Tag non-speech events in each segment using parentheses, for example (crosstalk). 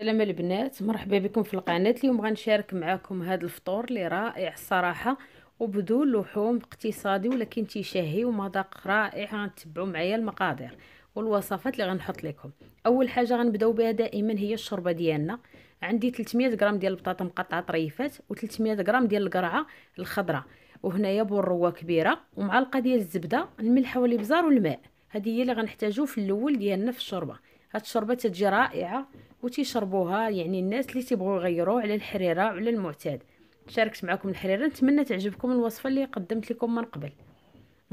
السلام البنات مرحبا بكم في القناه اليوم غنشارك معكم هذا الفطور اللي رائع الصراحه وبدون لحوم اقتصادي ولكن تيشهي ومذاق رائع غنتبعوا معايا المقادير والوصفات اللي غنحط لكم اول حاجه غنبداو بها دائما هي الشوربه ديالنا عندي 300 غرام ديال البطاطا مقطعه طريفات و300 غرام ديال القرعه الخضراء وهنايا بروه كبيره ومعلقه ديال الزبده الملح والابزار والماء هذه هي اللي غنحتاجو في الاول ديالنا في الشوربه هاد الشوربه تجي رائعه وتيشربوها يعني الناس اللي تيبغوا يغيروا على الحريره وعلى المعتاد شاركت معكم الحريره نتمنى تعجبكم الوصفه اللي قدمت لكم من قبل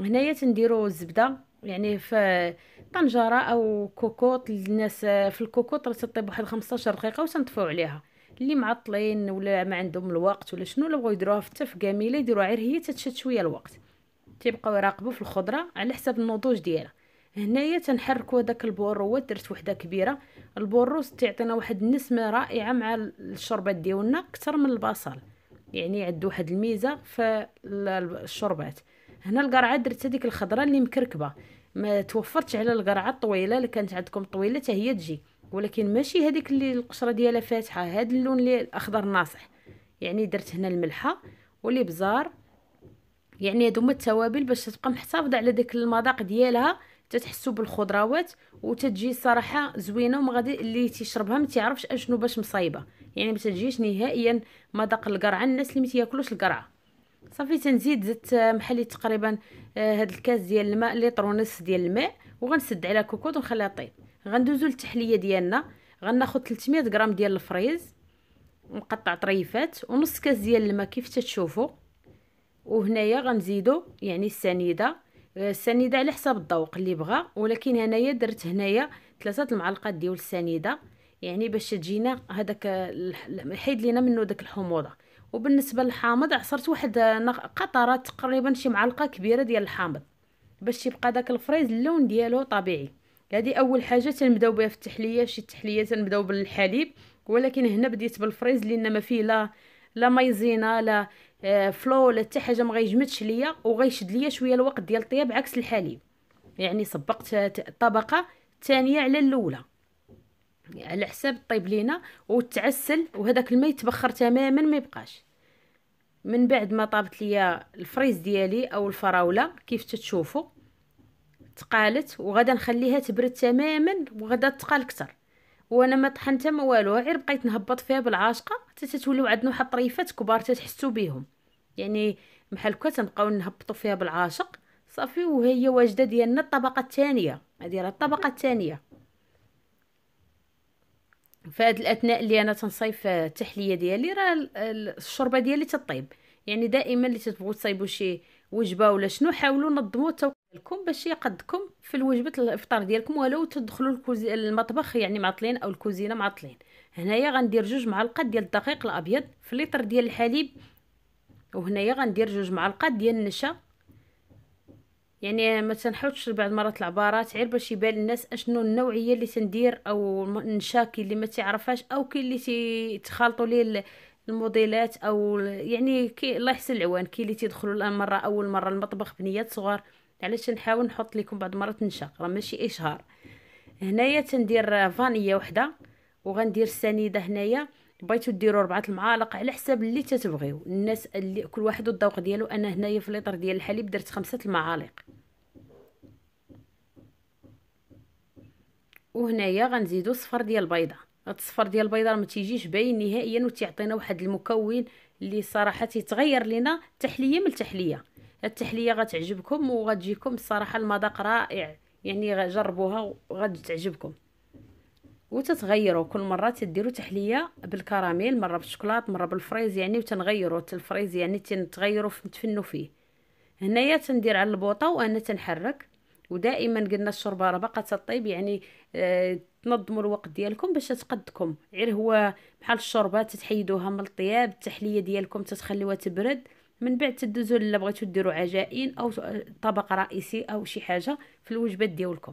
هنايا تنديروا الزبده يعني في طنجره او كوكوط الناس في الكوكوط راه تطيب واحد 15 دقيقه وتنطفوا عليها اللي معطلين ولا ما عندهم الوقت ولا شنو اللي بغاو يديروها في التف كامله يديروا غير هي تتشد شويه الوقت تيبقاو يراقبوا في الخضره على حسب النضوج ديالها هنايا تنحركوا هذاك البورو درت وحده كبيره البوروس تعطينا واحد النسمه رائعه مع الشربات ديالنا اكثر من البصل يعني عند واحد الميزه في الشربات هنا القرعه درت هذيك الخضره اللي مكركبه ما توفرتش على القرعه الطويله اللي كانت عندكم طويله حتى هي تجي ولكن ماشي هذيك اللي القشره ديالها فاتحه هذا اللون اللي الاخضر ناصح يعني درت هنا الملحه والابزار يعني هادو هما التوابل باش تبقى محتفظه على داك المذاق ديالها تتحسوا بالخضروات وتتجي صراحه زوينه وما غادي اللي تيشربها ما تيعرفش اشنو باش مصايبه يعني ما تجيش نهائيا مذاق القرعه الناس اللي ما تياكلوش القرعه صافي تنزيد زدت محلي تقريبا آه، هاد الكاس ديال الماء لتر ونص ديال الماء وغنسد على كوكوط ونخليها طيب غندوزو للتحليه ديالنا غناخذ 300 غرام ديال الفريز مقطع طريفات ونص كاس ديال الماء كيف تتشوفوا وهنايا غنزيدو يعني السنيده آه، السنيده على حساب الذوق اللي بغى ولكن انايا درت هنايا ثلاثه المعلقات ديال السنيده يعني باش تجينا هذاك حيد لينا منه داك الحموضه وبالنسبه للحامض عصرت واحد آه، قطرات تقريبا شي معلقه كبيره ديال الحامض باش يبقى داك الفريز اللون ديالو طبيعي هذه اول حاجه تنبداو بها في التحليه شي التحليه تنبداو بالحليب ولكن هنا بديت بالفريز لان ما فيه لا لا مايزينا لا آه، فلو ولا حتى حاجه ما غيجمدش ليا وغيشد ليا شويه الوقت ديال الطياب عكس الحليب يعني صبقت الطبقه الثانيه على الاولى على حساب طيب لينا وتعسل وهذاك الماء يتبخر تماما ما يبقاش من بعد ما طابت ليا الفريز ديالي او الفراوله كيف تتشوفوا تقالت وغادا نخليها تبرد تماما وغادا تقال اكثر وانا ما طحنتها ما والو غير بقيت نهبط فيها بالعاشقه حتى تتوليو عندنا واحد الطريفات كبار تتحسوا بيهم يعني بحال هكا تنبقاو نهبطوا فيها بالعاشق صافي وهي واجده ديالنا الطبقه الثانيه هذه راه الطبقه الثانيه فهاد الاثناء اللي انا تنصيف آه، التحليه ديالي راه الشوربه ديالي تطيب يعني دائما اللي تبغوا تصايبوا شي وجبه ولا شنو حاولوا نظموا التوقيت ديالكم باش يقدكم في الوجبه الافطار ديالكم ولو تدخلوا الكوزي... المطبخ يعني معطلين او الكوزينه معطلين هنايا غندير جوج معالق ديال الدقيق الابيض في لتر ديال الحليب وهنايا غندير جوج معالق ديال النشا يعني ما تنحاولش بعض المرات العبارات غير باش يبان الناس اشنو النوعيه اللي تندير او النشا كي اللي ما تعرفهاش او كي اللي تخلطوا ليه الموديلات او يعني كي الله يحسن العوان كي اللي تيدخلوا مره اول مره المطبخ بنيات صغار علاش نحاول نحط لكم بعض المرات النشا راه ماشي اشهار هنايا تندير فانيه وحده وغندير السنيده هنايا بغيتو ديروا ربعه المعالق على حساب اللي تتبغيو الناس اللي كل واحد والذوق ديالو انا هنايا في ليطر ديال الحليب درت خمسه المعالق وهنايا غنزيدو صفر ديال البيضه هاد الصفر ديال البيضه ما تيجيش باين نهائيا وتيعطينا واحد المكون اللي صراحه تيتغير لينا تحليه من تحليه هاد التحليه غتعجبكم وغتجيكم الصراحه المذاق رائع يعني جربوها وغتعجبكم وتتغيروا كل مره تديروا تحليه بالكراميل مره بالشوكولاط مره بالفريز يعني وتنغيروا الفريز يعني تنتغيروا تفنوا فيه هنايا تندير على البوطه وانا تنحرك ودائما قلنا الشوربه راه باقا تطيب يعني آه تنظموا الوقت ديالكم باش تقدكم غير هو بحال الشوربه تتحيدوها من الطياب التحليه ديالكم تتخليوها تبرد من بعد تدوزوا الا بغيتوا ديروا عجائن او طبق رئيسي او شي حاجه في الوجبات ديالكم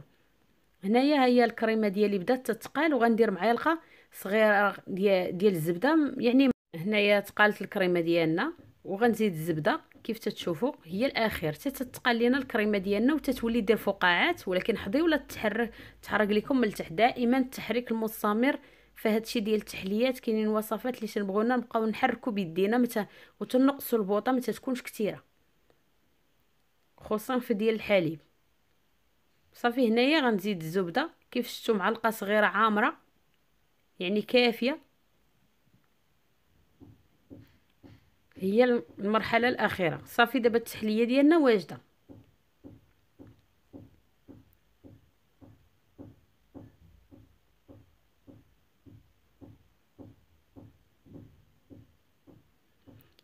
هنايا هي الكريمه ديالي بدات تتقال وغندير معلقه صغيره ديال ديال الزبده يعني هنايا تقالت الكريمه ديالنا وغنزيد الزبده كيف تتشوفوا هي الاخير حتى تتقال لينا الكريمه ديالنا وتتولي دير فقاعات ولكن حظي ولا تحرك تحرك لكم من التحت دائما التحريك المستمر فهادشي ديال التحليات كاينين وصفات اللي تنبغونا نبقاو نحركوا بيدينا متى وتنقصوا البوطه ما تكونش كثيره خصوصا في ديال الحليب صافي هنايا غنزيد الزبده كيف شفتوا معلقه صغيره عامره يعني كافيه هي المرحله الاخيره صافي دابا التحليه ديالنا واجده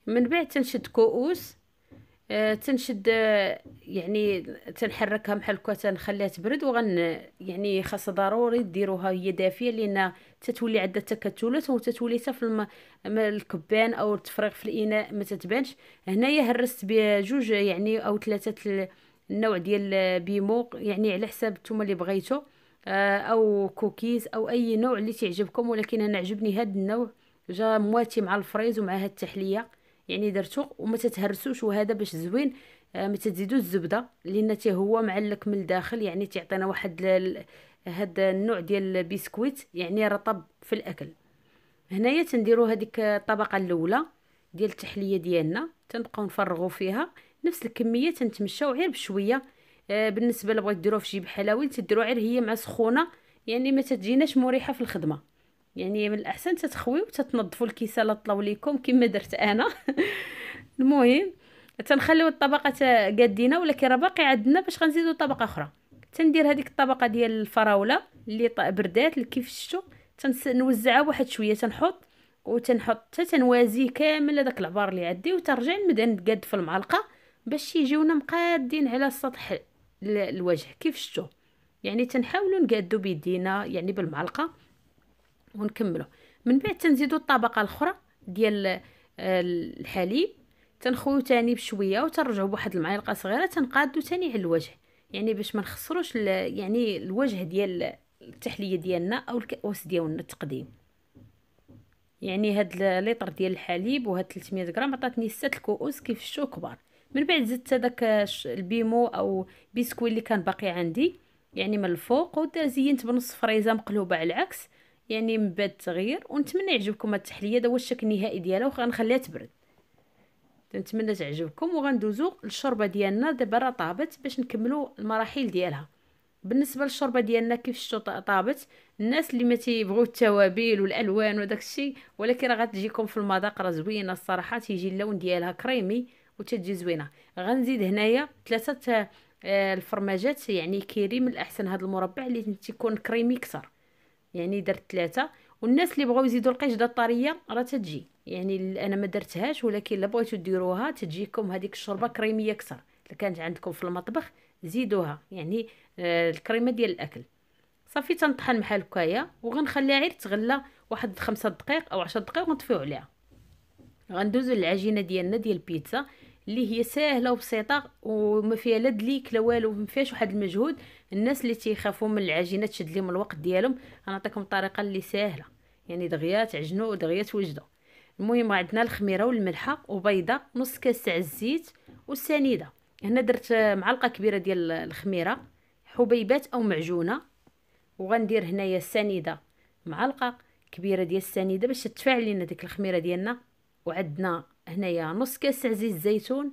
من بعد تنشد كؤوس آه تنشد آه يعني تنحركها محلكا تنخليها تبرد وغن يعني خاص ضروري ديروها هي دافيه لان تتولي عندها تكتلات وتتولي حتى في الم... الكبان او التفريغ في الاناء ما تتبانش هنايا هرست بجوج يعني او ثلاثه النوع ديال بيمو يعني على حساب نتوما اللي بغيتو آه، او كوكيز او اي نوع اللي تعجبكم ولكن انا عجبني هذا النوع جا مواتي مع الفريز ومع هاد التحليه يعني درتو وما تتهرسوش وهذا باش زوين آه، ما الزبده لان حتى هو معلك من الداخل يعني تيعطينا واحد هذا النوع ديال البسكويت يعني رطب في الاكل هنايا تنديرو هذيك الطبقه الاولى ديال التحليه ديالنا تنبقاو نفرغو فيها نفس الكميه تنتمشاو غير بشويه آه بالنسبه اللي بغيت ديروه في جيب حلاوي تديرو غير هي مع سخونه يعني ما تجيناش مريحه في الخدمه يعني من الاحسن تتخويو وتتنظفوا الكيسه لا ليكم لكم كما درت انا (laughs) المهم تنخليو الطبقات قادينا ولا راه باقي عندنا باش غنزيدو طبقه اخرى تندير هذيك الطبقه ديال الفراوله اللي بردات كيف شفتوا تنوزعها واحد شويه تنحط وتنحط حتى تنوازي كامل هذاك العبار اللي عندي وترجع نبدا نتقاد في المعلقه باش يجيونا مقادين على سطح الوجه كيف شفتوا يعني تنحاولوا نقادو بيدينا يعني بالمعلقه ونكملوا من بعد تنزيدوا الطبقه الاخرى ديال آه، الحليب تنخويو تاني بشويه وترجعوا بواحد المعلقه صغيره تنقادو تاني على الوجه يعني باش ما نخسروش يعني الوجه ديال التحليه ديالنا او الكؤوس ديالنا التقديم يعني هاد الليتر ديال الحليب وهاد 300 غرام عطاتني 6 الكؤوس كيف الشو كبار من بعد زدت هذاك البيمو او بيسكوي اللي كان باقي عندي يعني من الفوق وزينت بنص فريزه مقلوبه على العكس يعني من بعد التغيير ونتمنى يعجبكم هاد التحليه هذا هو الشكل النهائي ديالها وغنخليها تبرد نتمنى تعجبكم وغندوزو للشوربه ديالنا دابا راه طابت باش نكملو المراحل ديالها بالنسبه للشوربه ديالنا كيف شفتوا طابت الناس اللي ما تيبغوا التوابل والالوان وداك الشيء ولكن راه غتجيكم في المذاق راه زوينه الصراحه تيجي اللون ديالها كريمي وتجي زوينه غنزيد هنايا ثلاثه آه، الفرماجات يعني كيري من الاحسن هذا المربع اللي تيكون كريمي اكثر يعني درت ثلاثه والناس اللي بغاو يزيدوا القشده الطريه راه تتجي يعني انا ما درتهاش ولكن الا بغيتو ديروها تجيكم هذيك الشوربه كريميه اكثر اللي كانت عندكم في المطبخ زيدوها يعني آه الكريمه ديال الاكل صافي تنطحن بحال هكايا وغنخليها غير تغلى واحد خمسة دقائق او عشرة دقائق ونطفيو عليها غندوزو للعجينه ديالنا ديال البيتزا اللي هي ساهله وبسيطه وما فيها لا دليك لا والو ما فيهاش واحد المجهود الناس اللي تيخافوا من العجينه تشد لهم الوقت ديالهم غنعطيكم الطريقه اللي ساهله يعني دغيا تعجنوا ودغيا توجدوا المهم عندنا الخميره والملحه وبيضه نص كاس تاع الزيت والسنيده هنا درت معلقه كبيره ديال الخميره حبيبات او معجونه وغندير هنايا السنيده معلقه كبيره ديال السنيده باش تتفاعل لينا ديك الخميره ديالنا وعندنا هنايا نص كاس زيت الزيتون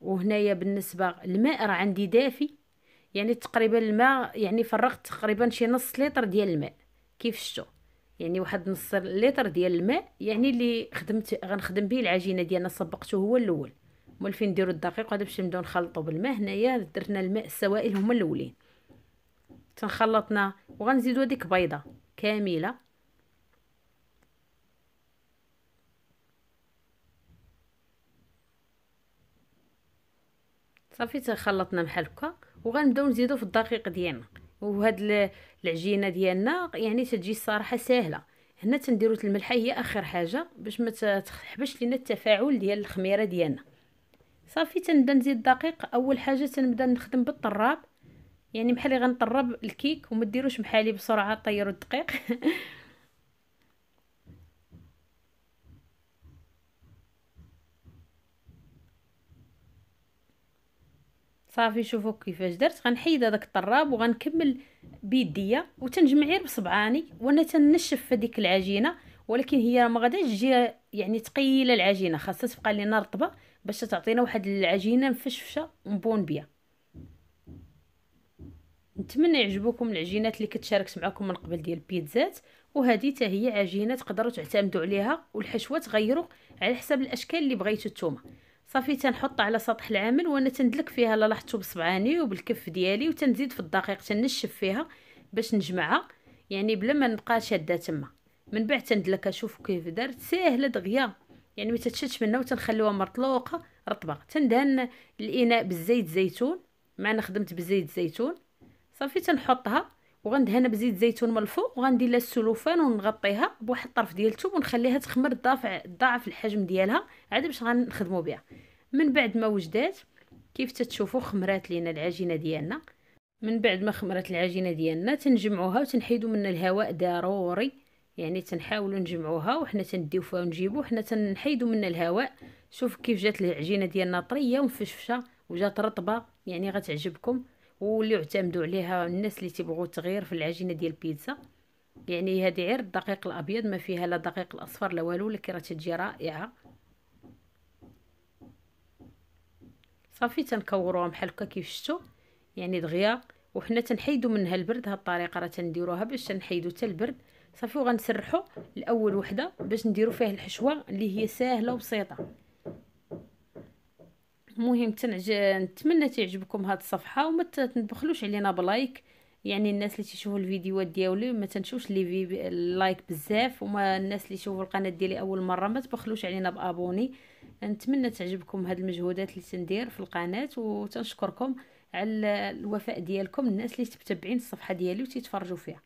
وهنايا بالنسبه الماء راه عندي دافي يعني تقريبا الماء يعني فرغت تقريبا شي نص لتر ديال الماء كيف شتو يعني واحد نص لتر ديال الماء يعني اللي خدمت غنخدم به العجينه ديالنا صبقته هو الاول مولفين نديرو الدقيق وهذا باش نبداو نخلطو بالماء هنايا درنا الماء السوائل هما الاولين تنخلطنا وغنزيدو هذيك بيضه كامله صافي تخلطنا بحال هكا وغنبداو نزيدو في الدقيق ديالنا وهاد العجينه ديالنا يعني تجي الصراحه ساهله هنا تنديرو الملحه هي اخر حاجه باش ما تحبش لينا التفاعل ديال الخميره ديالنا صافي تنبدا نزيد الدقيق اول حاجه تنبدا نخدم بالطراب يعني بحالي غنطرب الكيك وما ديروش بحالي بسرعه طيروا الدقيق (laughs) صافي شوفوا كيفاش درت غنحيد هذاك الطراب وغنكمل بيديا وتنجمع غير بصبعاني وانا تنشف في العجينه ولكن هي ما غاداش تجي يعني ثقيله العجينه خاصها تبقى لينا رطبه باش تعطينا واحد العجينه مفشفشه ومبون بيا نتمنى يعجبوكم العجينات اللي كتشاركت معكم من قبل ديال البيتزات وهذه حتى هي عجينه تقدروا تعتمدوا عليها والحشوه تغيروا على حسب الاشكال اللي بغيتو نتوما صافي تنحطها على سطح العامل وانا تندلك فيها لاحظتو بصبعاني وبالكف ديالي وتنزيد في الدقيق تنشف فيها باش نجمعها يعني بلا ما نبقى شاده تما من بعد تندلكها شوفوا كيف دارت ساهله دغيا يعني ما تتشدش منها وتنخليوها مرطلوقه رطبه تندهن الاناء بالزيت زيتون معنا خدمت بزيت زيتون صافي تنحطها وغندهنها بزيت زيتون من الفوق وغندير لها السلوفان ونغطيها بواحد الطرف ديال الثوب ونخليها تخمر ضعف ضعف الحجم ديالها عاد باش غنخدموا بها من بعد ما وجدات كيف تتشوفوا خمرات لينا العجينه ديالنا من بعد ما خمرات العجينه ديالنا تنجمعوها وتنحيدوا منها الهواء ضروري يعني تنحاولوا نجمعوها وحنا تنديو فيها ونجيبو حنا تنحيدو منها الهواء شوف كيف جات العجينه ديالنا طريه ومفشفشه وجات رطبه يعني غتعجبكم واللي يعتمدوا عليها الناس اللي تبغوا التغيير في العجينه ديال البيتزا يعني هذه غير الدقيق الابيض ما فيها لا دقيق الاصفر لا والو اللي راه تجي رائعه صافي تنكوروها بحال هكا كيف شفتوا يعني دغيا وحنا تنحيدو منها البرد هاد الطريقه راه تنديروها باش تنحيدو حتى البرد صافي وغنسرحو الاول وحده باش نديرو فيها الحشوه اللي هي ساهله وبسيطه مهم تنعج... نتمنى تعجبكم هاد الصفحه وما تنبخلوش علينا بلايك يعني الناس اللي تيشوفوا الفيديوهات ديالي ما تنشوفش لي في اللايك بزاف وما الناس اللي يشوفوا القناه ديالي اول مره ما تبخلوش علينا بابوني نتمنى تعجبكم هاد المجهودات اللي تندير في القناه وتنشكركم على الوفاء ديالكم الناس اللي تتبعين الصفحه ديالي وتتفرجوا فيها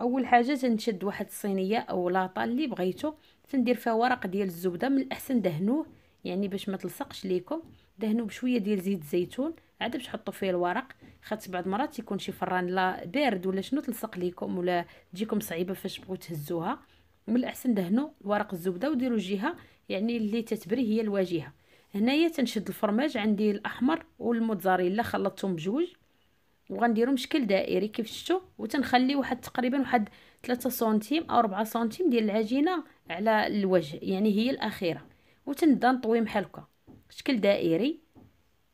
اول حاجه تنشد واحد الصينيه او لاطه اللي بغيتو تندير فيها ورق ديال الزبده من الاحسن دهنوه يعني باش ما تلصقش ليكم دهنو بشويه ديال زيت الزيتون عاد باش تحطوا فيه الورق خاطر بعض المرات يكون شي فران لا بارد ولا شنو تلصق ليكم ولا تجيكم صعيبه فاش بغيتوا تهزوها من الاحسن دهنوا ورق الزبده وديروا جهه يعني اللي تتبري هي الواجهه هنايا تنشد الفرماج عندي الاحمر والموتزاريلا خلطتهم بجوج وغنديرهم شكل دائري كيف شفتوا وتنخليه واحد تقريبا واحد 3 سنتيم او 4 سنتيم ديال العجينه على الوجه يعني هي الاخيره وتنبدا نطوي بحال هكا شكل دائري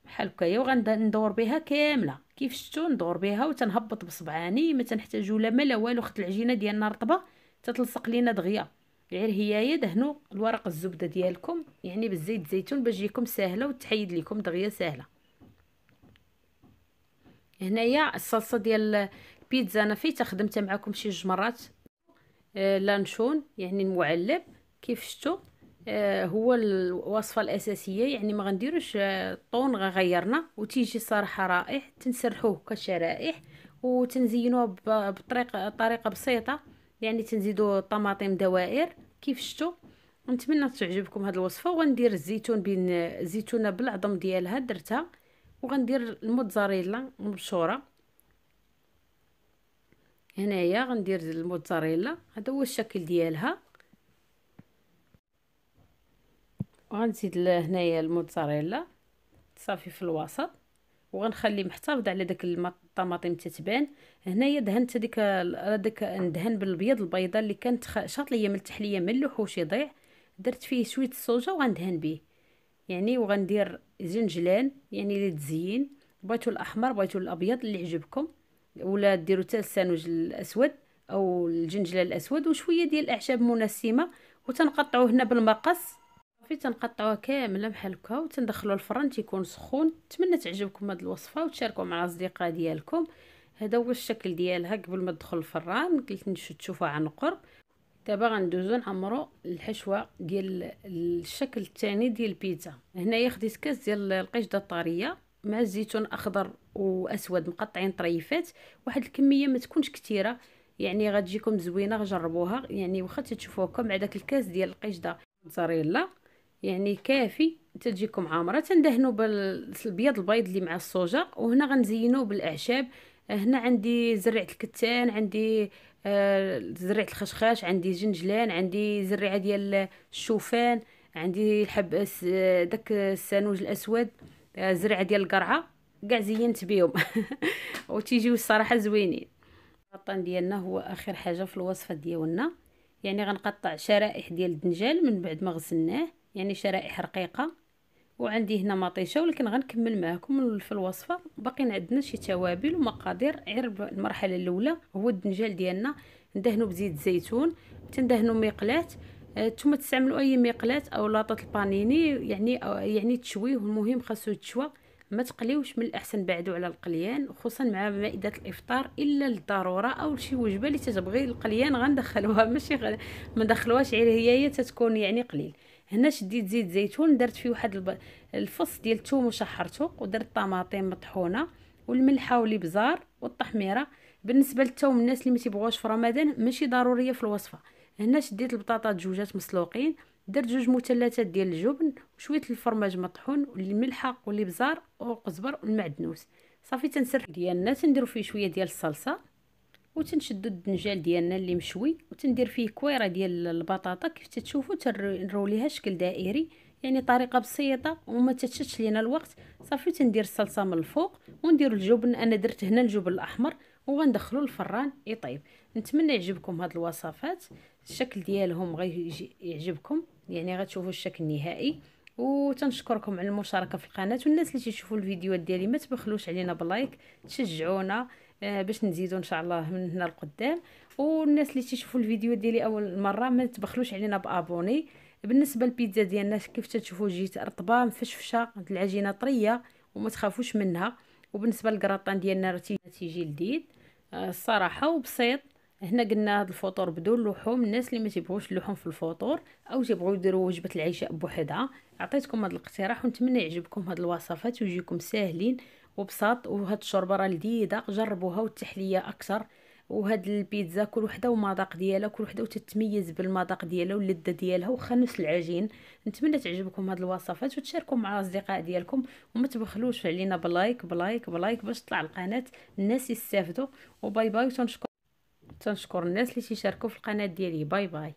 بحال هكايا وغندور بها كامله كيف شفتوا ندور بها وتنهبط بصبعاني ما تنحتاجو لا ما لا والو خت العجينه ديالنا رطبه تتلصق لينا دغيا غير هي دهنوا الورق الزبده ديالكم يعني بالزيت الزيتون باش تجيكم ساهله وتحيد لكم دغيا ساهله هنايا الصلصه ديال البيتزا انا فيه خدمتها معكم شي جوج مرات آه، لانشون يعني المعلب كيف شفتوا آه، هو الوصفه الاساسيه يعني ما غنديروش الطون آه، غيرنا وتيجي صراحه رائع تنسرحوه كشرائح وتنزينوه بطريقه طريقه بسيطه يعني تنزيدوا طماطم دوائر كيف شفتوا نتمنى تعجبكم هذه الوصفه وغندير الزيتون بين الزيتونه بالعظم ديالها درتها وغندير الموتزاريلا مبشوره هنايا غندير الموتزاريلا هذا هو الشكل ديالها وغنزيد هنايا الموتزاريلا صافي في الوسط وغنخلي محتفظ على داك الطماطم تتبان هنايا دهنت هذيك داك ندهن بالبيض البيضه اللي كانت شاط ليا من التحليه من الوحوش يضيع درت فيه شويه الصوجه وغندهن به يعني وغندير زنجلان يعني تزين بغيتو الاحمر بغيتو الابيض اللي عجبكم ولا ديروا حتى السانوج الاسود او الجنجلان الاسود وشويه ديال الاعشاب منسمه وتنقطعوه هنا بالمقص صافي تنقطعوها كامله بحال هكا وتندخلو الفرن تيكون سخون نتمنى تعجبكم هاد الوصفه وتشاركوها مع الاصدقاء ديالكم هذا هو الشكل ديالها قبل ما تدخل الفران قلت نشوف تشوفوها عن قرب دابا غندوزو نعمرو الحشوه ديال الشكل الثاني ديال البيتزا هنايا خديت كاس ديال القشده الطريه مع الزيتون اخضر واسود مقطعين طريفات واحد الكميه ما تكونش كثيره يعني غتجيكم زوينه جربوها يعني واخا تشوفوها مع داك الكاس ديال القشده موزاريلا يعني كافي تجيكم عامره تندهنوا بالبيض البيض اللي مع الصوجه وهنا غنزينو بالاعشاب هنا عندي زريعه الكتان عندي آه زريعه الخشخاش عندي جنجلان عندي زريعه ديال الشوفان عندي الحب داك السانوج الاسود آه، زريعه ديال القرعه كاع زينت بيهم (laughs) وتيجيو الصراحه زوينين القطان ديالنا هو اخر حاجه في الوصفه ديالنا يعني غنقطع شرائح ديال الدنجال من بعد ما غسلناه يعني شرائح رقيقه وعندي هنا مطيشه ولكن غنكمل معكم في الوصفه باقيين عندنا شي توابل ومقادير غير المرحله الاولى هو الدنجال ديالنا ندهنو بزيت الزيتون تندهنو مقلات آه، نتوما تستعملوا اي مقلات او لاطه البانيني يعني يعني تشويه المهم خاصو يتشوى ما تقليوش من الاحسن بعدو على القليان خصوصا مع مائده الافطار الا للضروره او شي وجبه اللي تتبغي القليان غندخلوها ماشي غ... ما ندخلوهاش غير هي هي تتكون يعني قليل هنا شديت زيت زيتون درت فيه واحد الفص ديال الثوم وشحرته ودرت طماطم مطحونه والملحه والابزار والطحميره بالنسبه للثوم الناس اللي ما تيبغوش في رمضان ماشي ضروريه في الوصفه هنا شديت البطاطا جوجات مسلوقين درت جوج مثلثات ديال الجبن وشويه الفرماج مطحون والملحه والابزار والقزبر والمعدنوس صافي تنسر ديالنا تنديرو فيه شويه ديال الصلصه وتنشدو الدنجال ديالنا اللي مشوي وتندير فيه كويره ديال البطاطا كيف تتشوفوا ليها شكل دائري يعني طريقه بسيطه وما تتشتش لينا الوقت صافي تندير الصلصه من الفوق وندير الجبن انا درت هنا الجبن الاحمر وغندخلو الفران يطيب نتمنى يعجبكم هاد الوصفات الشكل ديالهم غيجي يعجبكم يعني غتشوفوا الشكل النهائي وتنشكركم على المشاركه في القناه والناس اللي تيشوفوا الفيديوهات ديالي ما تبخلوش علينا بلايك تشجعونا آه، باش نزيدو ان شاء الله من هنا لقدام والناس اللي تيشوفوا الفيديو ديالي اول مره ما تبخلوش علينا بابوني بالنسبه للبيتزا ديالنا كيف تشوفوا جيت رطبه مفشفشه العجينه طريه وما تخافوش منها وبالنسبه للكراطان ديالنا راه تيجي لذيذ آه، الصراحه وبسيط هنا قلنا هذا الفطور بدون لحوم الناس اللي ما تيبغوش اللحوم في الفطور او تيبغوا يديروا وجبه العشاء بوحدها عطيتكم هذا الاقتراح ونتمنى يعجبكم هاد الوصفات ويجيكم ساهلين وبساط وهاد الشوربه راه لذيذه جربوها والتحليه اكثر وهاد البيتزا كل وحده ومذاق ديالها كل وحده وتتميز بالمذاق ديالها واللذه ديالها وخا نفس العجين نتمنى تعجبكم هاد الوصفات وتشاركوا مع الاصدقاء ديالكم وما تبخلوش علينا بلايك بلايك بلايك باش تطلع القناه الناس يستافدوا وباي باي تنشكر تنشكر الناس اللي تيشاركوا في القناه ديالي باي باي